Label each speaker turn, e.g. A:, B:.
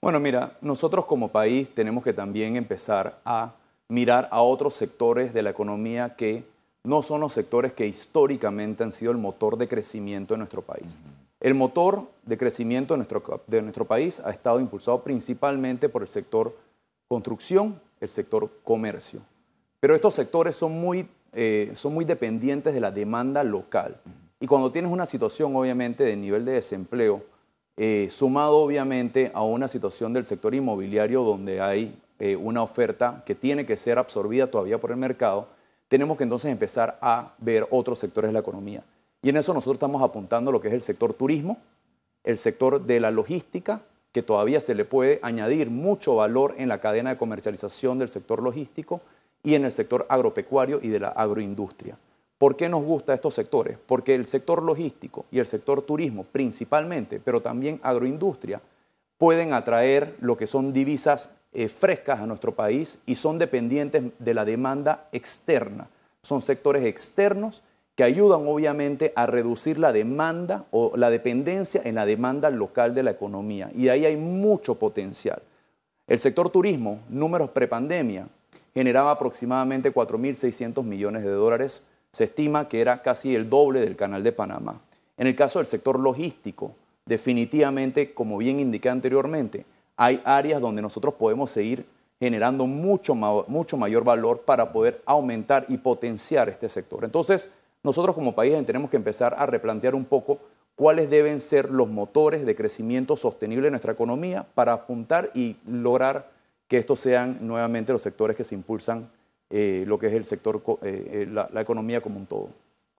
A: Bueno, mira, nosotros como país tenemos que también empezar a mirar a otros sectores de la economía que no son los sectores que históricamente han sido el motor de crecimiento de nuestro país. El motor de crecimiento de nuestro, país ha estado impulsado principalmente por el sector construcción, el sector comercio. Pero estos sectores son muy, eh, son muy dependientes de la demanda local. Y cuando tienes una situación, obviamente, de nivel de desempleo, eh, sumado obviamente a una situación del sector inmobiliario donde hay eh, una oferta que tiene que ser absorbida todavía por el mercado, tenemos que entonces empezar a ver otros sectores de la economía. Y en eso nosotros estamos apuntando lo que es el sector turismo, el sector de la logística, que todavía se le puede añadir mucho valor en la cadena de comercialización del sector logístico y en el sector agropecuario y de la agroindustria. ¿Por qué nos gusta estos sectores? Porque el sector logístico y el sector turismo principalmente, pero también agroindustria, pueden atraer lo que son divisas eh, frescas a nuestro país y son dependientes de la demanda externa. Son sectores externos que ayudan obviamente a reducir la demanda o la dependencia en la demanda local de la economía. Y ahí hay mucho potencial. El sector turismo, números prepandemia, generaba aproximadamente 4.600 millones de dólares se estima que era casi el doble del canal de Panamá. En el caso del sector logístico, definitivamente, como bien indiqué anteriormente, hay áreas donde nosotros podemos seguir generando mucho, mucho mayor valor para poder aumentar y potenciar este sector. Entonces, nosotros como país tenemos que empezar a replantear un poco cuáles deben ser los motores de crecimiento sostenible de nuestra economía para apuntar y lograr que estos sean nuevamente los sectores que se impulsan eh, lo que es el sector, eh, eh, la, la economía como un todo.